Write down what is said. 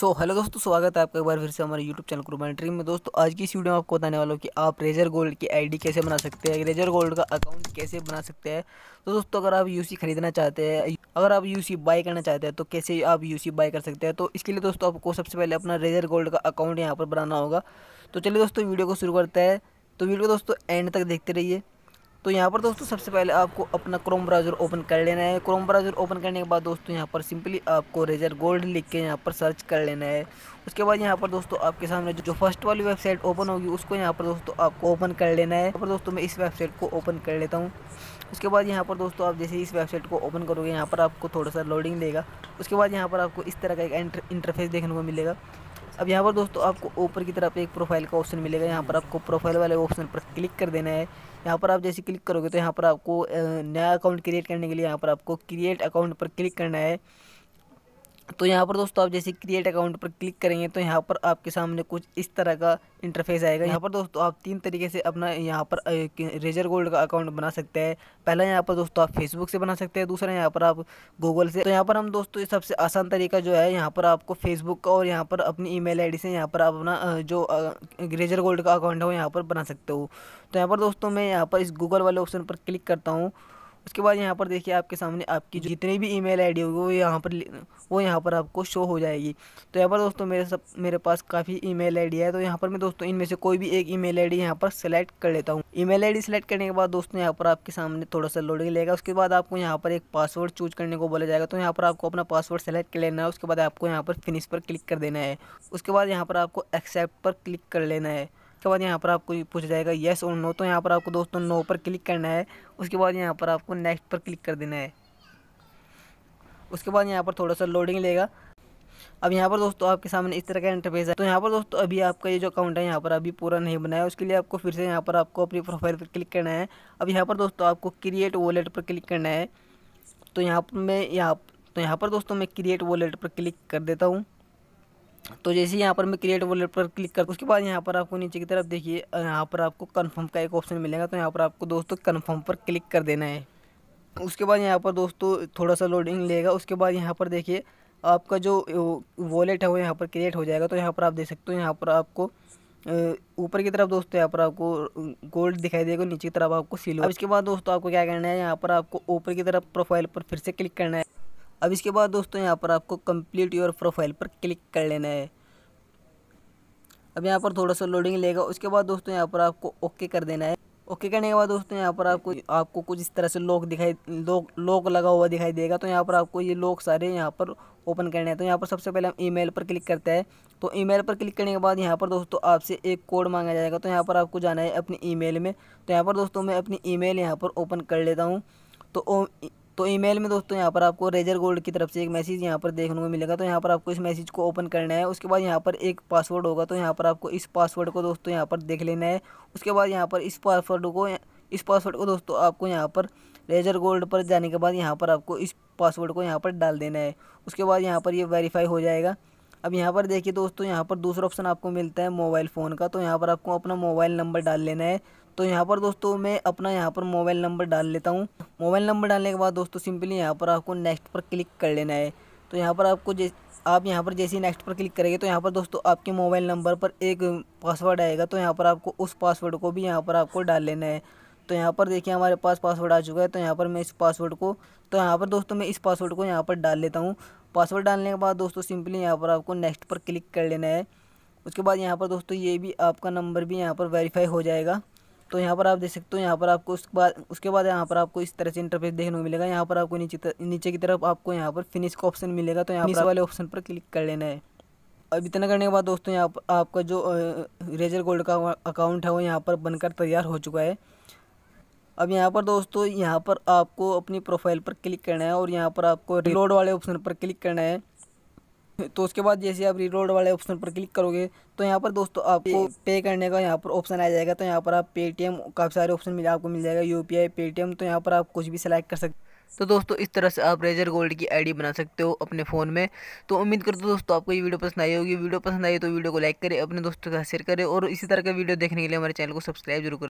सो so, hello दोस्तों स्वागत है आपका एक बार फिर से हमारे यूट्यूब चैनल कुर्बान ट्रीम में दोस्तों आज की इस वीडियो में आपको बताने वाला हूँ कि आप रेजर गोल्ड की आईडी कैसे बना सकते हैं रेजर गोल्ड का अकाउंट कैसे बना सकते हैं तो दोस्तों अगर आप यूसी खरीदना चाहते हैं अगर आप यूसी बाई करना चाहते हैं तो कैसे आप यूसी बाय कर सकते हैं तो इसके लिए दोस्तों आपको सबसे पहले अपना रेजर गोल्ड का अकाउंट यहाँ पर बनाना होगा तो चलिए दोस्तों वीडियो को शुरू करते हैं तो वीडियो दोस्तों एंड तक देखते रहिए तो यहाँ पर दोस्तों सबसे पहले आपको अपना क्रोम ब्राउज़र ओपन कर लेना है क्रोम ब्राउज़र ओपन करने के बाद दोस्तों यहाँ पर सिंपली आपको रेजर गोल्ड लिख के यहाँ पर सर्च कर लेना है उसके बाद यहाँ पर दोस्तों आपके सामने जो फर्स्ट वाली वेबसाइट ओपन होगी उसको यहाँ पर दोस्तों आपको ओपन कर लेना है पर दोस्तों मैं इस वेबसाइट को ओपन कर लेता हूँ उसके बाद यहाँ पर दोस्तों आप जैसे इस वेबसाइट को ओपन करोगे यहाँ पर आपको थोड़ा सा लोडिंग देगा उसके बाद यहाँ पर आपको इस तरह का एक इंटरफेस देखने को मिलेगा अब यहाँ पर दोस्तों आपको ऊपर की तरफ एक प्रोफाइल का ऑप्शन मिलेगा यहाँ पर आपको प्रोफाइल वाले ऑप्शन पर क्लिक कर देना है यहाँ पर आप जैसे क्लिक करोगे तो यहाँ पर आपको नया अकाउंट क्रिएट करने के लिए यहाँ पर आपको क्रिएट अकाउंट पर क्लिक करना है तो यहाँ पर दोस्तों आप जैसे क्रिएट अकाउंट पर क्लिक करेंगे तो यहाँ पर आपके सामने कुछ इस तरह का इंटरफेस आएगा यहाँ पर दोस्तों आप तीन तरीके से अपना यहाँ पर रेजर गोल्ड का अकाउंट बना सकते हैं पहला यहाँ पर दोस्तों आप फेसबुक से बना सकते हैं दूसरा यहाँ पर आप गूगल से तो यहाँ पर हम दोस्तों सबसे आसान तरीका जो है यहाँ पर आपको फेसबुक का और यहाँ पर अपनी ई मेल से यहाँ पर आप अपना जो रेजर गोल्ड का अकाउंट है वो यहाँ पर बना सकते हो तो यहाँ पर दोस्तों मैं यहाँ पर इस गूगल वाले ऑप्शन पर क्लिक करता हूँ उसके बाद यहाँ पर देखिए आपके सामने आपकी जितनी भी ईमेल आईडी होगी वो यहाँ पर वो यहाँ पर आपको शो हो जाएगी तो यहाँ पर दोस्तों मेरे सब मेरे पास काफ़ी ईमेल आईडी है तो यहाँ पर मैं दोस्तों इनमें से कोई भी एक ईमेल आईडी यहाँ पर सेलेक्ट कर लेता हूँ ईमेल आईडी सेलेक्ट करने के बाद दोस्तों यहाँ पर आपके सामने थोड़ा सा लोडिंग लेगा उसके बाद आपको यहाँ पर एक पासवर्ड चूज करने को बोला जाएगा तो यहाँ पर आपको अपना पासवर्ड सेलेक्ट कर लेना है उसके बाद आपको यहाँ पर फिनिश पर क्लिक कर देना है उसके बाद यहाँ पर आपको एक्सेप्ट पर क्लिक कर लेना है उसके बाद यहाँ पर आपको पूछ जाएगा येस और नो तो यहाँ पर आपको दोस्तों नो पर क्लिक करना है उसके बाद यहाँ पर आपको नेक्स्ट पर क्लिक कर देना है उसके बाद यहाँ पर थोड़ा सा लोडिंग लेगा अब यहाँ पर दोस्तों आपके सामने इस तरह का इंटरफेस है तो यहाँ पर दोस्तों अभी आपका ये जो अकाउंट है यहाँ पर अभी पूरा नहीं बनाया उसके लिए आपको फिर से यहाँ पर आपको अपनी प्रोफाइल पर क्लिक करना है अब यहाँ पर दोस्तों आपको क्रिएट वॉलेट पर क्लिक करना है तो यहाँ पर मैं यहाँ तो यहाँ पर दोस्तों मैं क्रिएट वॉलेट पर क्लिक कर देता हूँ तो जैसे यहाँ पर मैं क्रिएट वॉलेट पर क्लिक कर उसके बाद यहाँ पर आपको नीचे की तरफ देखिए यहाँ पर आपको कन्फर्म का एक ऑप्शन मिलेगा तो यहाँ पर आपको दोस्तों कन्फर्म पर क्लिक कर देना है उसके बाद यहाँ पर दोस्तों थोड़ा सा लोडिंग लेगा उसके बाद यहाँ पर देखिए आपका जो वॉलेट है वो यहाँ पर क्रिएट हो जाएगा तो यहाँ पर आप देख सकते हो यहाँ पर आपको ऊपर की तरफ दोस्तों यहाँ पर आपको गोल्ड दिखाई देगा नीचे की तरफ आपको सिल्वर इसके बाद दोस्तों आपको क्या करना है यहाँ पर आपको ऊपर की तरफ प्रोफाइल पर फिर से क्लिक करना है अब इसके बाद दोस्तों यहाँ पर आपको कंप्लीट योर प्रोफाइल पर क्लिक कर लेना है अब यहाँ पर थोड़ा सा लोडिंग लेगा उसके बाद दोस्तों यहाँ पर आपको ओके कर देना है ओके करने के बाद दोस्तों यहाँ पर आपको आपको कुछ इस तरह से लॉक दिखाई लॉक लॉक लगा हुआ दिखाई देगा तो यहाँ पर आपको ये लॉक सारे यहाँ पर ओपन करने हैं तो यहाँ पर सबसे पहले हम ईमेल पर क्लिक करते हैं तो ईमेल पर क्लिक करने के बाद यहाँ पर दोस्तों आपसे एक कोड मांगा जाएगा तो यहाँ पर आपको जाना है अपनी ईमेल में तो यहाँ पर दोस्तों मैं अपनी ईमेल यहाँ पर ओपन कर लेता हूँ तो तो ईमेल में दोस्तों यहाँ पर आपको रेजर गोल्ड की तरफ से एक मैसेज यहाँ पर देखने को मिलेगा तो यहाँ पर आपको इस मैसेज को ओपन करना है उसके बाद यहाँ पर एक पासवर्ड होगा तो यहाँ पर आपको इस पासवर्ड को दोस्तों यहाँ पर देख लेना है उसके बाद यहाँ पर इस पासवर्ड को इस पासवर्ड को दोस्तों आपको यहाँ पर रेजर गोल्ड पर जाने के बाद यहाँ पर आपको इस पासवर्ड को यहाँ पर डाल देना है उसके बाद यहाँ पर ये वेरीफाई हो जाएगा अब यहाँ पर देखिए दोस्तों यहाँ पर दूसरा ऑप्शन आपको मिलता है मोबाइल फ़ोन का तो यहाँ पर आपको अपना मोबाइल नंबर डाल लेना है तो यहाँ पर दोस्तों मैं अपना यहाँ पर मोबाइल नंबर डाल लेता हूँ मोबाइल नंबर डालने के बाद दोस्तों सिंपली यहाँ पर आपको नेक्स्ट पर क्लिक कर लेना है तो यहाँ पर आपको जैसे आप यहाँ पर जैसे ही नेक्स्ट पर क्लिक करेंगे तो यहाँ पर दोस्तों आपके मोबाइल नंबर पर एक पासवर्ड आएगा तो यहाँ पर आपको उस पासवर्ड को भी यहाँ पर आपको डाल लेना है तो यहाँ पर देखिए हमारे पास पासवर्ड आ चुका है तो यहाँ पर मैं इस पासवर्ड को तो यहाँ पर दोस्तों मैं इस पासवर्ड को यहाँ पर डाल लेता हूँ पासवर्ड डालने के बाद दोस्तों सिंपली यहाँ पर आपको नेक्स्ट पर क्लिक कर लेना है उसके बाद यहाँ पर दोस्तों ये भी आपका नंबर भी यहाँ पर वेरीफाई हो जाएगा तो यहाँ पर आप देख सकते हो यहाँ पर आपको उसके बाद उसके बाद यहाँ पर आपको इस तरह से इंटरफेस देखने को मिलेगा यहाँ पर आपको नीचे नीचे की तरफ आपको यहाँ पर फिनिश का ऑप्शन मिलेगा तो यहाँ पर वाले ऑप्शन पर क्लिक कर लेना है अब इतना करने के बाद दोस्तों यहाँ पर आपका जो रेजर गोल्ड का अकाउंट है वो यहाँ पर बनकर तैयार हो चुका है अब यहाँ पर दोस्तों यहाँ पर आपको अपनी प्रोफाइल पर क्लिक करना है और यहाँ पर आपको रिलोड वाले ऑप्शन पर क्लिक करना है तो उसके बाद जैसे आप रीलोड वाले ऑप्शन पर क्लिक करोगे तो यहाँ पर दोस्तों आपको पे करने का यहाँ पर ऑप्शन आ जाएगा तो यहाँ पर आप पेटीएम काफ़ी सारे ऑप्शन मिले आपको मिल जाएगा यू पी एम तो यहाँ पर आप कुछ भी सिलेक्ट कर सकते तो दोस्तों इस तरह से आप रेजर गोल्ड की आईडी बना सकते हो अपने फ़ोन में तो उम्मीद करते हो दोस्तों आपको ये वीडियो पसंद आई होगी वीडियो पसंद आई तो वीडियो को लाइक करें अपने दोस्तों के साथ शेयर करें और इसी तरह का वीडियो देखने के लिए हमारे चैनल को सब्सक्राइब जरूर करें